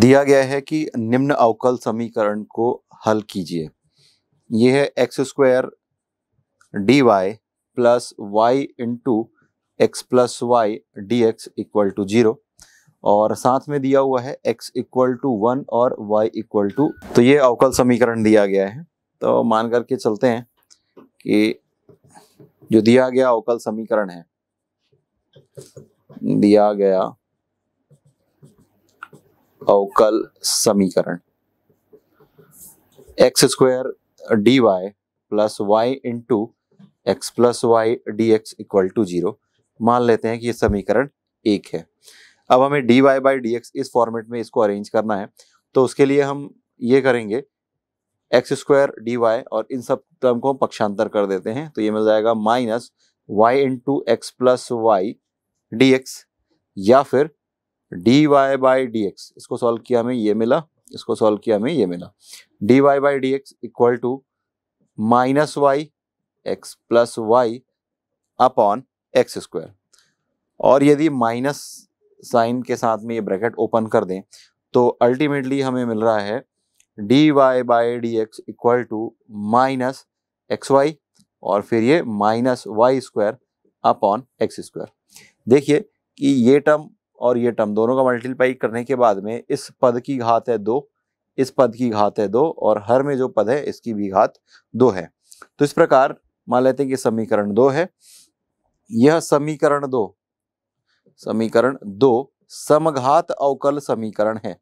दिया गया है कि निम्न अवकल समीकरण को हल कीजिए यह है x square d y plus y into x plus y d x equal to zero और साथ में दिया हुआ है x इक्वल टू वन और y इक्वल टू तो ये अवकल समीकरण दिया गया है तो मान करके चलते हैं कि जो दिया गया अवकल समीकरण है दिया गया अवकल समीकरण x square d y plus y into x plus y d x equal to zero मान लेते हैं कि ये समीकरण एक है अब हमें d y by d x इस फॉर्मेट में इसको अरेंज करना है तो उसके लिए हम ये करेंगे एक्स स्क्वायर डी वाई और इन सब टर्म को हम पक्षांतर कर देते हैं तो ये मिल जाएगा minus y into x plus y d x या फिर d y by d x इसको सॉल्व किया हमें ये मिला इसको सॉल्व किया हमें ये मिला d y by d x equal to minus y x plus y upon x square और यदि माइनस साइन के साथ में ये ब्रैकेट ओपन कर दें तो अल्टीमेटली हमें मिल रहा है d y by d x equal to minus x y और फिर ये minus y square upon x square देखिए कि ये टर्म और ये टर्म दोनों का मल्टीप्लाई करने के बाद में इस पद की घात है दो इस पद की घात है दो और हर में जो पद है इसकी भी घात दो है तो इस प्रकार मान लेते हैं कि समीकरण दो है यह समीकरण दो समीकरण दो समघात अवकल समीकरण है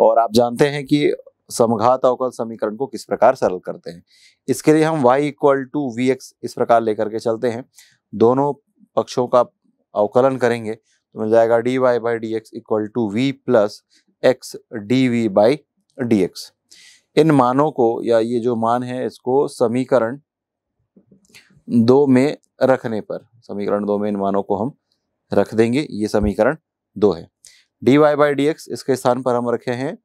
और आप जानते हैं कि समघात अवकल समीकरण को किस प्रकार सरल करते हैं इसके लिए हम y equal to v x इस प्रकार लेकर के चलते हैं दोनों पक्षों का अवकलन करेंगे तो मिल जाएगा d y by d x equal to v plus x d v by d x इन मानों को या ये जो मान है इसको समीकरण दो में रखने पर समीकरण दो में इन मानों को हम रख देंगे ये समीकरण दो है d y by d x इसके स्थान पर हम रखे हैं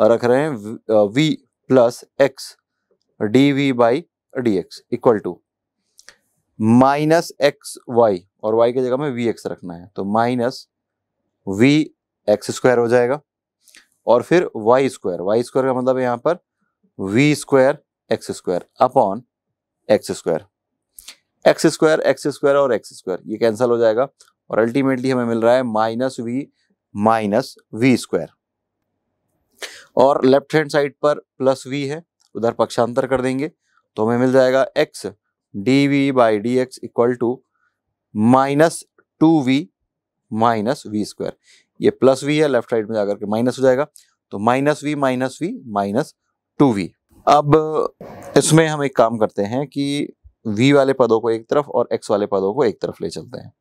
रख रहे हैं v plus x d v by d x equal to minus x y और वाई की जगह में वी एक्स रखना है तो माइनस वी एक्स स्क्वायर हो जाएगा और फिर वाई स्क्वायर वाई स्क्वायर का मतलब यहां पर v square x square upon x square x square x square और एक्स स्क्वायर ये कैंसिल हो जाएगा और अल्टीमेटली हमें मिल रहा है minus v minus v square और लेफ्ट हैंड साइड पर प्लस वी है उधर पक्षांतर कर देंगे तो हमें मिल जाएगा x d v by d x equal to minus two v minus v square ये प्लस वी है लेफ्ट साइड में जाकर के माइनस हो जाएगा तो minus v minus v minus two v अब इसमें हम एक काम करते हैं कि वी वाले पदों को एक तरफ और एक्स वाले पदों को एक तरफ ले चलते हैं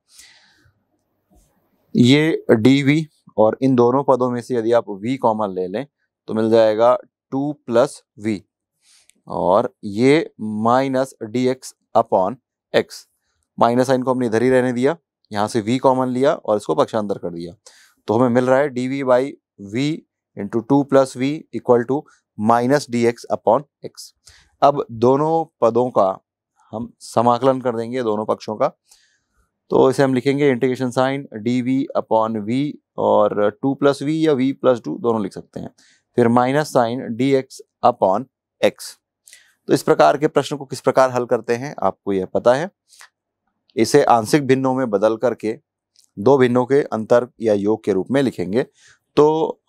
ये डी वी और इन दोनों पदों में से यदि आप वी कॉमन ले लें तो मिल जाएगा टू प्लस वी और ये minus d x upon x minus sign को हमने इधर ही रहने दिया यहाँ से वी कॉमन लिया और इसको पक्षांतर कर दिया तो हमें मिल रहा है d v by v into two plus v equal to minus d x upon x अब दोनों पदों का हम समाकलन कर देंगे दोनों पक्षों का तो इसे हम लिखेंगे integration sign d v upon v और टू प्लस वी या वी प्लस टू दोनों लिख सकते हैं फिर minus sign d x upon x तो इस प्रकार के प्रश्न को किस प्रकार हल करते हैं आपको यह पता है इसे आंशिक भिन्नों में बदल करके दो भिन्नों के अंतर या योग के रूप में लिखेंगे तो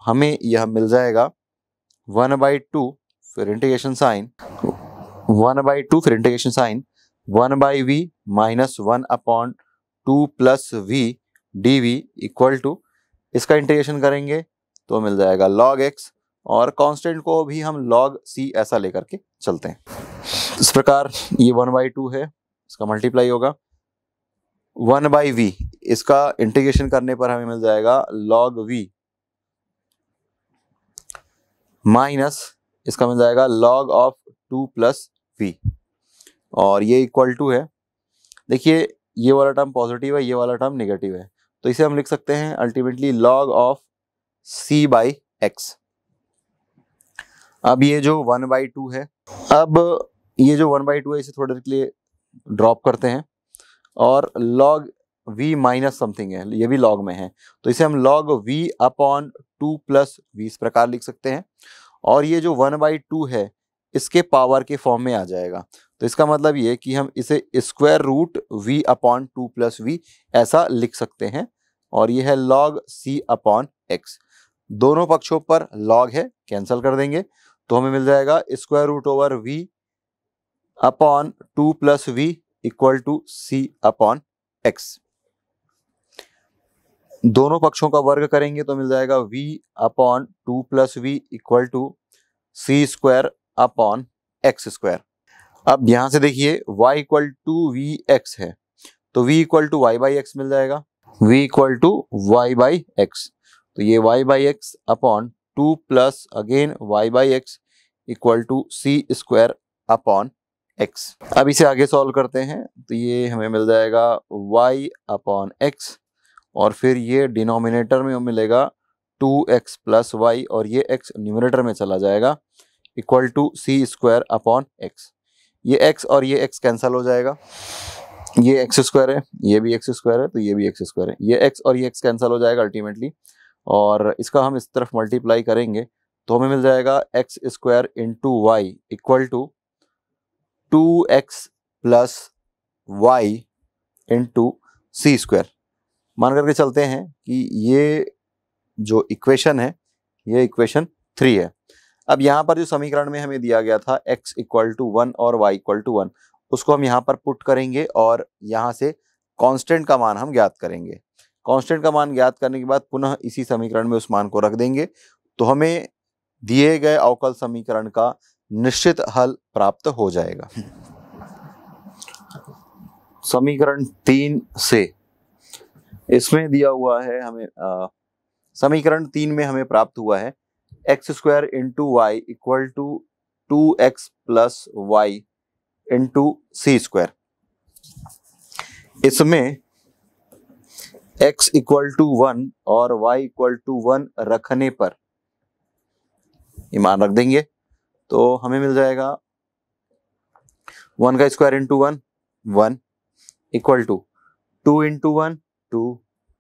हमें यह मिल जाएगा वन बाई टू फिर integration sign one by two फिर integration sign one by v minus one upon two plus v d v equal to इसका इंटीग्रेशन करेंगे तो मिल जाएगा लॉग एक्स और कांस्टेंट को भी हम लॉग सी ऐसा लेकर के चलते हैं इस प्रकार ये वन बाई टू है इसका मल्टीप्लाई होगा वन बाई वी इसका इंटीग्रेशन करने पर हमें मिल जाएगा लॉग वी माइनस इसका मिल जाएगा log of two plus v और ये इक्वल टू है देखिए ये वाला टर्म पॉजिटिव है ये वाला टर्म नेगेटिव है तो इसे हम लिख सकते हैं ultimately log of c by x अब ये जो वन बाई टू है अब ये जो वन बाई टू है इसे थोड़ी देर के लिए ड्रॉप करते हैं और लॉग v माइनस समथिंग है ये भी लॉग में है तो इसे हम log v upon two plus v इस प्रकार लिख सकते हैं और ये जो वन बाई टू है इसके पावर के फॉर्म में आ जाएगा तो इसका मतलब ये कि हम इसे square root v upon two plus v ऐसा लिख सकते हैं और ये है लॉग c अपॉन एक्स दोनों पक्षों पर लॉग है कैंसिल कर देंगे तो हमें मिल जाएगा square root over v upon two plus v equal to c upon x दोनों पक्षों का वर्ग करेंगे तो मिल जाएगा v upon two plus v equal to c square upon x square अब यहां से देखिए y equal to v x है तो v equal to y by x मिल जाएगा v equal to y by x तो ये y by x upon two plus again y by x equal to c square upon x अब इसे आगे solve करते हैं तो ये हमें मिल जाएगा वाई अपॉन एक्स और फिर ये डिनोमिनेटर में मिलेगा टू एक्स प्लस वाई और ये एक्स न्यूमिनेटर में चला जाएगा equal to c square upon x ये एक्स और ये एक्स कैंसिल हो जाएगा ये एक्स स्क्वायर है ये भी एक्स स्क्वायर है तो ये भी एक्स स्क्वायर है ये एक्स और ये एक्स कैंसिल हो जाएगा अल्टीमेटली और इसका हम इस तरफ मल्टीप्लाई करेंगे तो हमें मिल जाएगा x square into y equal to two x plus y into c square मान करके चलते हैं कि ये जो इक्वेशन है ये इक्वेशन थ्री है अब यहाँ पर जो समीकरण में हमें दिया गया था x इक्वल टू वन और y इक्वल टू वन उसको हम यहाँ पर पुट करेंगे और यहाँ से कांस्टेंट का मान हम ज्ञात करेंगे कांस्टेंट का मान ज्ञात करने के बाद पुनः इसी समीकरण में उस मान को रख देंगे तो हमें दिए गए अवकल समीकरण का निश्चित हल प्राप्त हो जाएगा समीकरण तीन से इसमें दिया हुआ है हमें समीकरण तीन में हमें प्राप्त हुआ है x square into y equal to two x plus y into c square इसमें x इक्वल टू वन और y इक्वल टू वन रखने पर ये मान रख देंगे तो हमें मिल जाएगा वन का square into one one equal to two into one two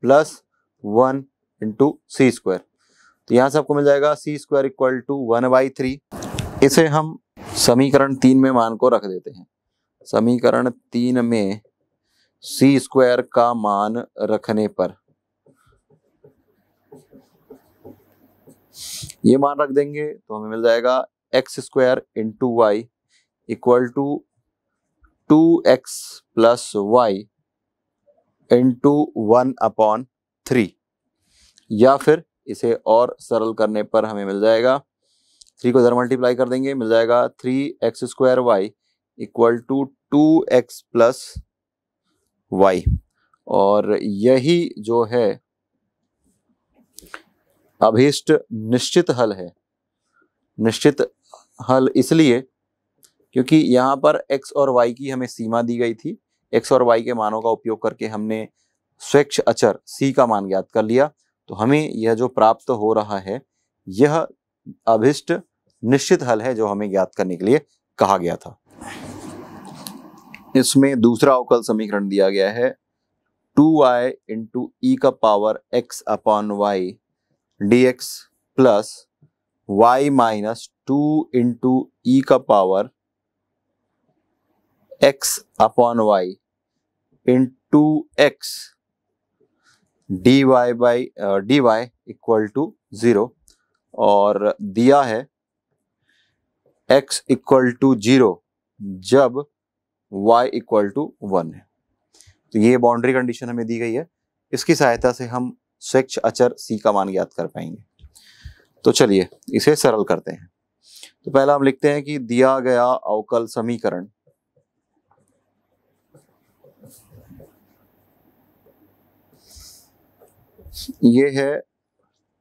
plus one into c square तो यहां से आपको मिल जाएगा c square equal to one by three इसे हम समीकरण तीन में मान को रख देते हैं समीकरण तीन में सी स्क्वायर का मान रखने पर ये मान रख देंगे तो हमें मिल जाएगा x square into y equal to two x plus y into one upon three या फिर इसे और सरल करने पर हमें मिल जाएगा थ्री को इधर मल्टीप्लाई कर देंगे मिल जाएगा three x square y equal to two x plus y और यही जो है अभीष्ट निश्चित हल है निश्चित हल इसलिए क्योंकि यहाँ पर x और y की हमें सीमा दी गई थी x और y के मानों का उपयोग करके हमने स्वच्छ अचर c का मान ज्ञात कर लिया तो हमें यह जो प्राप्त हो रहा है यह अभिष्ट निश्चित हल है जो हमें ज्ञात करने के लिए कहा गया था इसमें दूसरा अवकल समीकरण दिया गया है टू वाई इंटू ई का power x upon y d x plus y minus two into e का power x upon y into x d y by d y equal to zero और दिया है एक्स इक्वल टू जीरो जब y equal to one है तो ये boundary condition हमें दी गई है इसकी सहायता से हम स्वच्छ अचर c का मान ज्ञात कर पाएंगे तो चलिए इसे सरल करते हैं तो पहला हम लिखते हैं कि दिया गया अवकल समीकरण ये है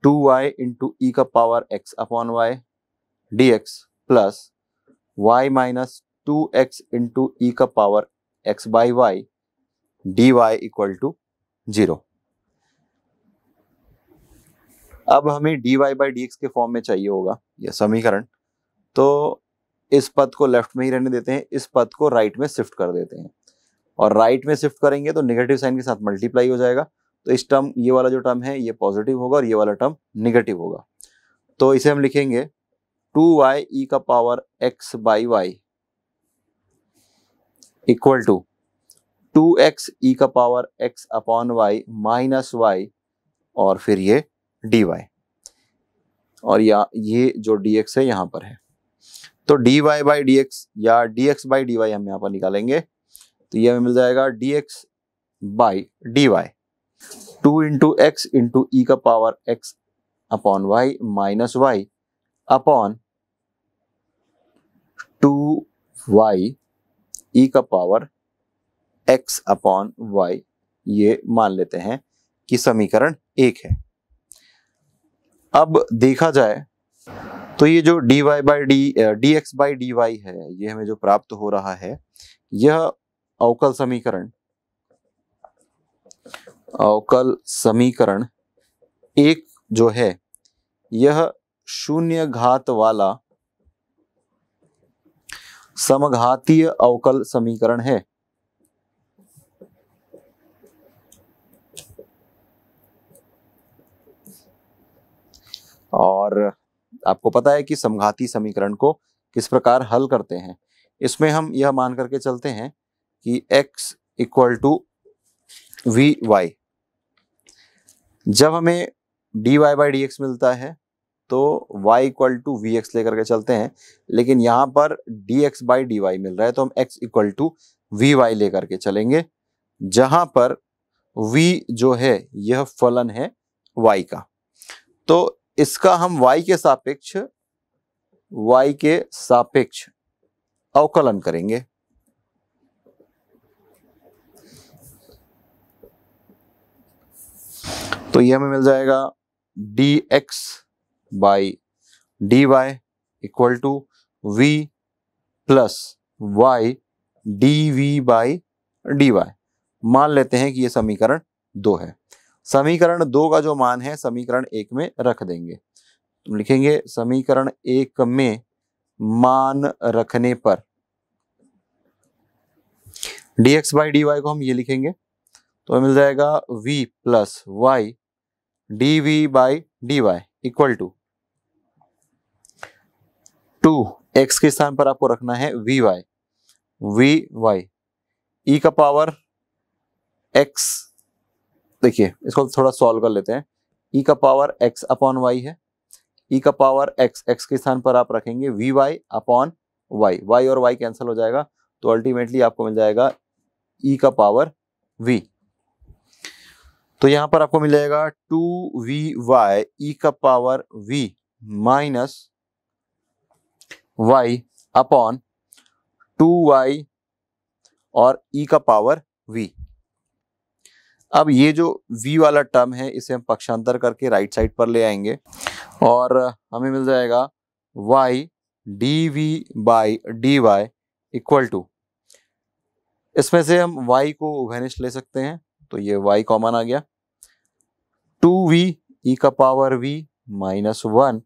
टू वाई इंटू ई का power x upon y d x plus y minus two x into e e का power x by y d y equal to zero अब हमें d y by d x के form में चाहिए होगा यह समीकरण तो इस पद को लेफ्ट में ही रहने देते हैं इस पद को राइट में शिफ्ट कर देते हैं और राइट में शिफ्ट करेंगे तो निगेटिव साइन के साथ मल्टीप्लाई हो जाएगा तो इस टर्म ये वाला जो टर्म है ये पॉजिटिव होगा और ये वाला टर्म निगेटिव होगा तो इसे हम लिखेंगे टू वाई ई e का power x by y equal to two x e का power x upon y minus y और फिर ये डी वाई और या ये जो डी एक्स है यहां पर है तो d y by d x या d x by d y हम यहां पर निकालेंगे तो ये हमें मिल जाएगा d x by d y two into x into e का power x upon y minus y upon two y e e का पावर एक्स अपॉन वाई ये मान लेते हैं कि समीकरण एक है अब देखा जाए तो ये जो d y by d d x by d y है ये हमें जो प्राप्त हो रहा है यह अवकल समीकरण अवकल समीकरण एक जो है यह शून्य घात वाला समघातीय अवकल समीकरण है और आपको पता है कि समघाती समीकरण को किस प्रकार हल करते हैं इसमें हम यह मान करके चलते हैं कि x equal to v y जब हमें dy y by d x मिलता है तो y equal to v x लेकर के चलते हैं लेकिन यहाँ पर d x by d y मिल रहा है तो हम x equal to v y लेकर के चलेंगे जहां पर v जो है यह फलन है y का तो इसका हम y के सापेक्ष y के सापेक्ष अवकलन करेंगे तो यह हमें मिल जाएगा d x by dy equal to v plus y d v by d y मान लेते हैं कि ये समीकरण दो है समीकरण दो का जो मान है समीकरण एक में रख देंगे लिखेंगे समीकरण एक में मान रखने पर d x by d y को हम ये लिखेंगे तो मिल जाएगा v plus y d v by d y equal to two x के स्थान पर आपको रखना है v y v y e का पावर एक्स देखिए इसको थोड़ा सॉल्व कर लेते हैं ई e का पावर एक्स अपॉन वाई है ई e का पावर एक्स एक्स के स्थान पर आप रखेंगे v y upon y y और वाई कैंसिल हो जाएगा तो अल्टीमेटली आपको मिल जाएगा ई e का पावर वी तो यहां पर आपको मिल जाएगा टू वी वाई ई का power v minus y upon two y और ई e का पावर v अब ये जो v वाला टर्म है इसे हम पक्षांतर करके राइट साइड पर ले आएंगे और हमें मिल जाएगा y d v by d y equal to इसमें से हम y को घनिष्ठ ले सकते हैं तो ये y कॉमन आ गया टू वी ई का power v minus one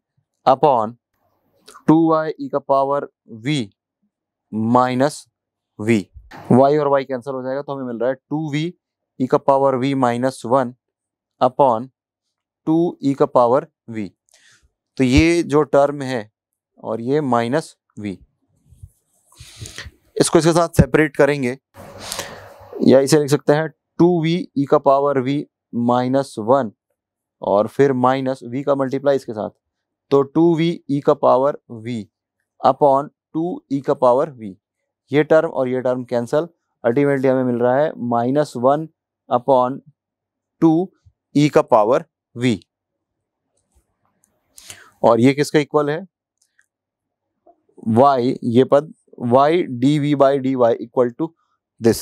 upon two y e का power v minus v y और वाई कैंसिल हो जाएगा तो हमें मिल रहा है टू वी ई e का power v minus one upon two e e का पावर v तो ये जो टर्म है और ये माइनस वी इसको इसके साथ सेपरेट करेंगे या इसे लिख सकते हैं टू वी ई का पावर v माइनस वन और फिर माइनस वी का मल्टीप्लाई इसके साथ तो टू वी ई e का power v upon two e e का पावर वी ये टर्म और ये टर्म कैंसल अल्टीमेटली हमें मिल रहा है minus one upon two e e का पावर वी और ये किसका इक्वल है वाई ये पद y d v by d y equal to this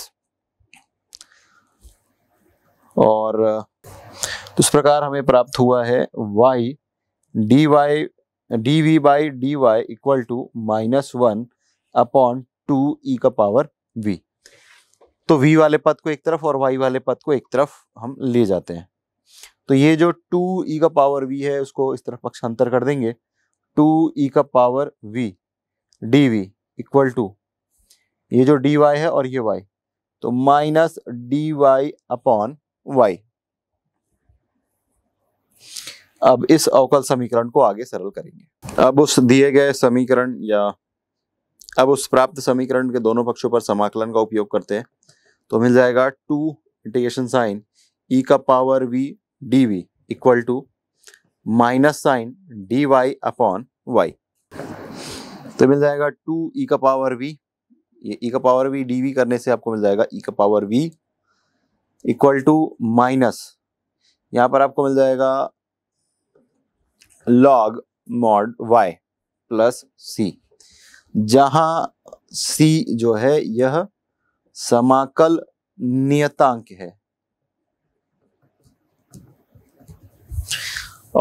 और तो इस प्रकार हमें प्राप्त हुआ है y d y d v by d y equal to minus one upon two e का पावर वी तो वी वाले पद को एक तरफ और वाई वाले पद को एक तरफ हम ले जाते हैं तो ये जो टू ई e का पावर वी है उसको इस तरफ पक्षांतर कर देंगे टू ई e का power v d v equal to ये जो डी वाई है और ये वाई तो minus d y upon y अब इस अवकल समीकरण को आगे सरल करेंगे अब उस दिए गए समीकरण या अब उस प्राप्त समीकरण के दोनों पक्षों पर समाकलन का उपयोग करते हैं तो मिल जाएगा टू इंटीग्रेशन साइन ई का power v d v equal to minus sign d y upon y तो मिल जाएगा टू ई e का पावर वी ये ई e का पावर वी डी वी करने से आपको मिल जाएगा ई e का power v equal to minus यहाँ पर आपको मिल जाएगा log mod y plus c जहां सी जो है यह समाकल नियतांक है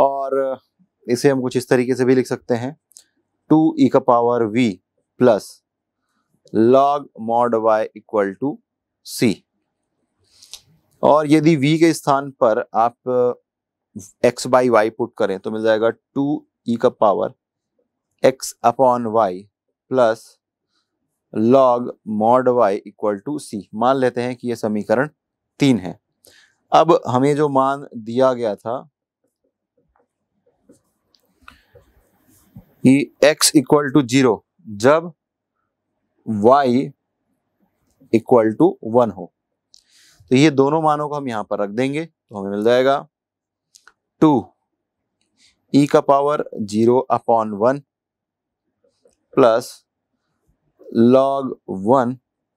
और इसे हम कुछ इस तरीके से भी लिख सकते हैं टू ई e का power v plus log mod y equal to c और यदि v के स्थान पर आप एक्स बाई वाई पुट करें तो मिल जाएगा टू ई e का power x upon y plus log mod y equal to c मान लेते हैं कि यह समीकरण तीन है अब हमें जो मान दिया गया था कि x इक्वल टू जीरो जब y इक्वल टू वन हो तो ये दोनों मानों को हम यहां पर रख देंगे तो हमें मिल जाएगा टू ई e का power zero upon one plus log one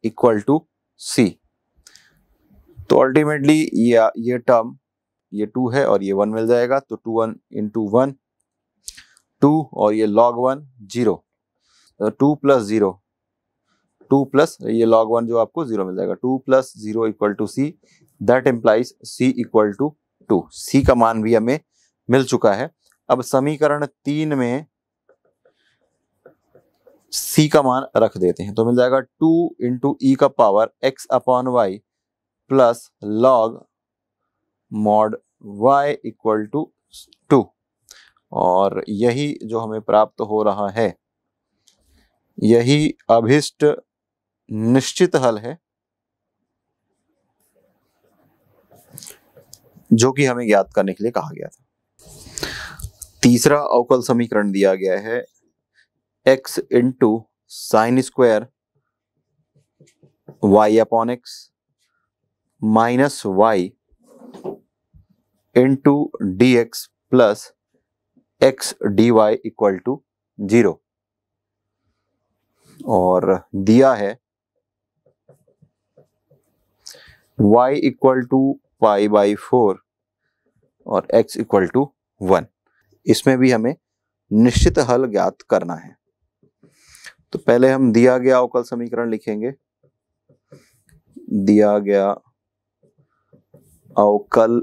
equal to c तो अल्टीमेटली ये ये टर्म ये टू है और ये वन मिल जाएगा तो two one into one two और ये log one zero two plus zero two plus ये लॉग वन जो आपको जीरो मिल जाएगा two plus zero equal to C that implies C equal to two C का मान भी हमें मिल चुका है अब समीकरण तीन में सी का मान रख देते हैं तो मिल जाएगा टू इंटू ई e का power x upon y plus log mod y equal to two और यही जो हमें प्राप्त हो रहा है यही अभिष्ट निश्चित हल है जो कि हमें ज्ञात करने के लिए कहा गया था तीसरा अवकल समीकरण दिया गया है x into sine square y upon x minus y into d x plus x d y equal to zero और दिया है y equal to pi by four और एक्स इक्वल टू वन इसमें भी हमें निश्चित हल ज्ञात करना है तो पहले हम दिया गया अवकल समीकरण लिखेंगे दिया गया अवकल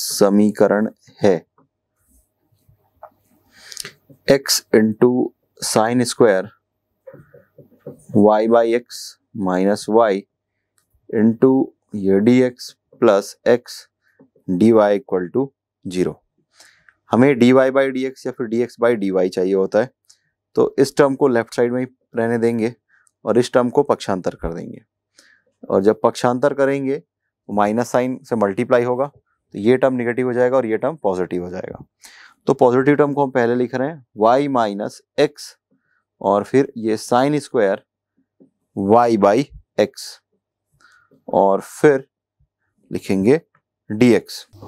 समीकरण है x into sine square y by x minus y into ये d x plus x d y equal to zero हमें d y by d x या फिर d x by d y चाहिए होता है तो इस टर्म को लेफ्ट साइड में ही रहने देंगे और इस टर्म को पक्षांतर कर देंगे और जब पक्षांतर करेंगे तो माइनस साइन से मल्टीप्लाई होगा तो ये टर्म निगेटिव हो जाएगा और ये टर्म पॉजिटिव हो जाएगा तो पॉजिटिव टर्म को हम पहले लिख रहे हैं वाई माइनस एक्स और फिर ये sine square y by x और फिर लिखेंगे dx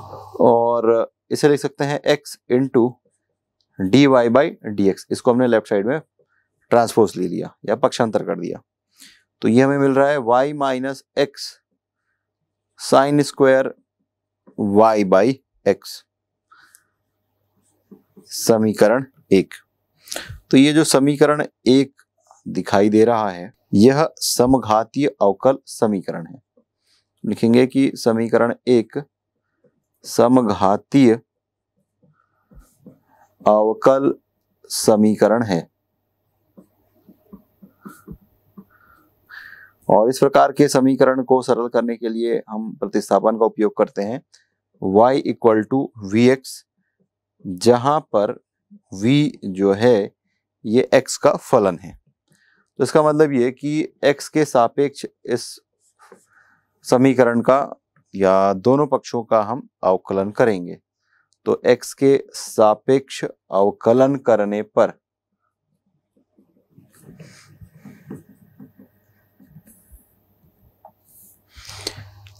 और इसे लिख सकते हैं x into d y by d x इसको हमने लेफ्ट साइड में ट्रांसपोज ले लिया या पक्षांतर कर दिया तो ये हमें मिल रहा है y minus x sine square y by x समीकरण एक तो ये जो समीकरण एक दिखाई दे रहा है यह समघातीय अवकल समीकरण है लिखेंगे कि समीकरण एक समघातीय अवकल समीकरण है और इस प्रकार के समीकरण को सरल करने के लिए हम प्रतिस्थापन का उपयोग करते हैं y equal to v x जहां पर v जो है ये x का फलन है तो इसका मतलब ये कि x के सापेक्ष इस समीकरण का या दोनों पक्षों का हम अवकलन करेंगे तो x के सापेक्ष अवकलन करने पर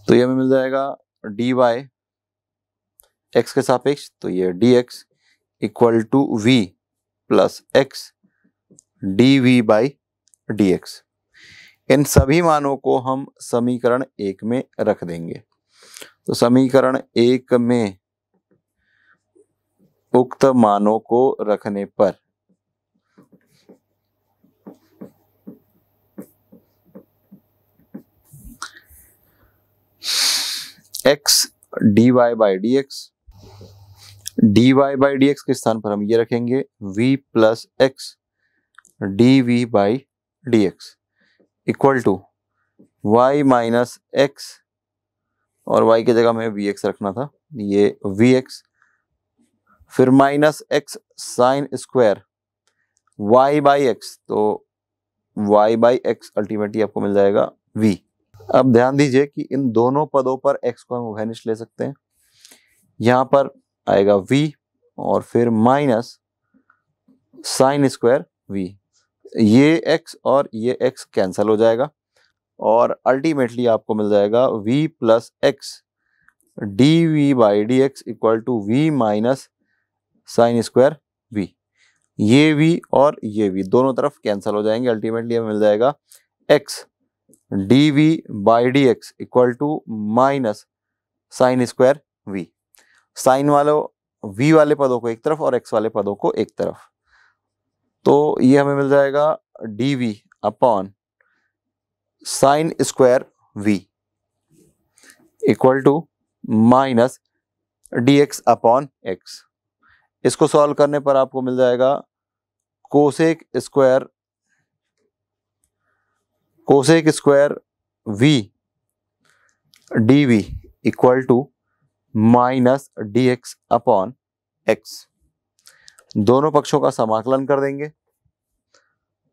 तो ये हमें मिल जाएगा डी वाई एक्स के सापेक्ष तो ये dx x equal to v plus x d v by d x इन सभी मानों को हम समीकरण एक में रख देंगे तो समीकरण एक में उक्त मानों को रखने पर x dy by d x d y by d x के स्थान पर हम ये रखेंगे v plus x d v by d x equal to y minus x और y की जगह में वी एक्स रखना था ये वी एक्स फिर minus x sine square y by x तो y बाई एक्स अल्टीमेटली आपको मिल जाएगा v अब ध्यान दीजिए कि इन दोनों पदों पर x को हम वैनिश ले सकते हैं यहाँ पर आएगा v और फिर माइनस साइन स्क्वायर वी ये एक्स और ये एक्स कैंसिल हो जाएगा और अल्टीमेटली आपको मिल जाएगा v plus x d v by d x equal to v minus sine square v ये v और ये v दोनों तरफ कैंसिल हो जाएंगे अल्टीमेटली हमें मिल जाएगा x d v by d x equal to minus sine square v sine वालों v वाले पदों को एक तरफ और x वाले पदों को एक तरफ तो ये हमें मिल जाएगा d v upon sine square v equal to minus d x upon x इसको सॉल्व करने पर आपको मिल जाएगा cosec square cosec square v d v equal to minus d x upon x दोनों पक्षों का समाकलन कर देंगे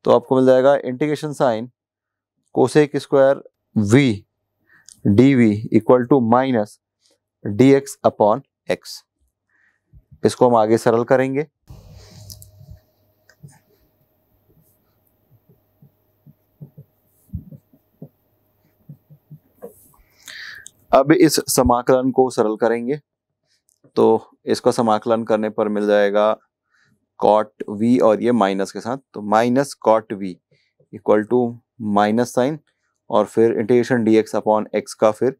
तो आपको मिल जाएगा integration sine cosec square v d v equal to minus d x upon x इसको हम आगे सरल करेंगे अब इस समाकलन को सरल करेंगे तो इसका समाकलन करने पर मिल जाएगा कॉट वी और ये माइनस के साथ तो minus cot v equal to minus sine और फिर integration d x upon x का फिर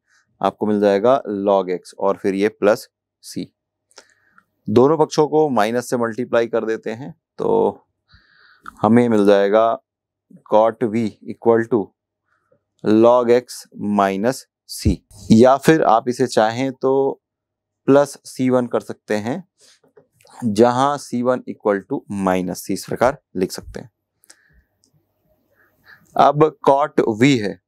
आपको मिल जाएगा लॉग एक्स और फिर ये प्लस सी दोनों पक्षों को माइनस से मल्टीप्लाई कर देते हैं तो हमें मिल जाएगा cot v equal to log x minus c या फिर आप इसे चाहें तो प्लस सी वन कर सकते हैं जहां c one equal to minus c इस प्रकार लिख सकते हैं अब कॉट वी है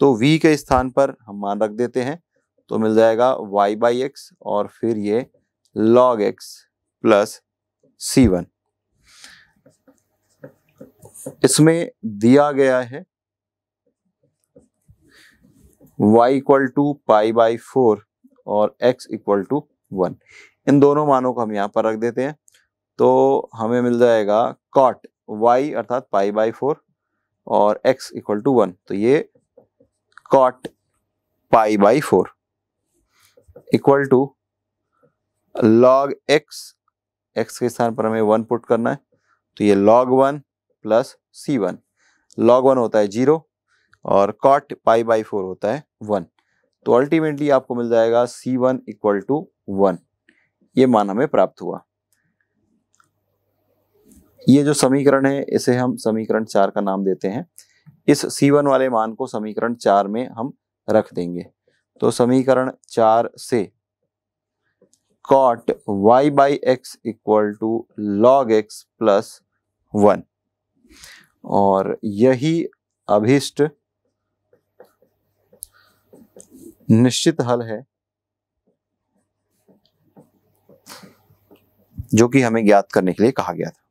तो वी के स्थान पर हम मान रख देते हैं तो मिल जाएगा वाई बाई एक्स और फिर ये log x plus c one इसमें दिया गया है y equal to pi by four और x इक्वल टू वन इन दोनों मानों को हम यहाँ पर रख देते हैं तो हमें मिल जाएगा कॉट वाई अर्थात पाई बाई फोर और एक्स इक्वल टू वन तो ये cot pi by four equal to log x x के स्थान पर हमें वन पुट करना है तो ये log one plus c one log one होता है जीरो और कॉट पाई बाई फोर होता है वन तो अल्टीमेटली आपको मिल जाएगा c one equal to one ये मान हमें प्राप्त हुआ ये जो समीकरण है इसे हम समीकरण चार का नाम देते हैं इस C1 वाले मान को समीकरण चार में हम रख देंगे तो समीकरण चार से cot y by x equal to log x plus one और यही अभिष्ट निश्चित हल है जो कि हमें ज्ञात करने के लिए कहा गया था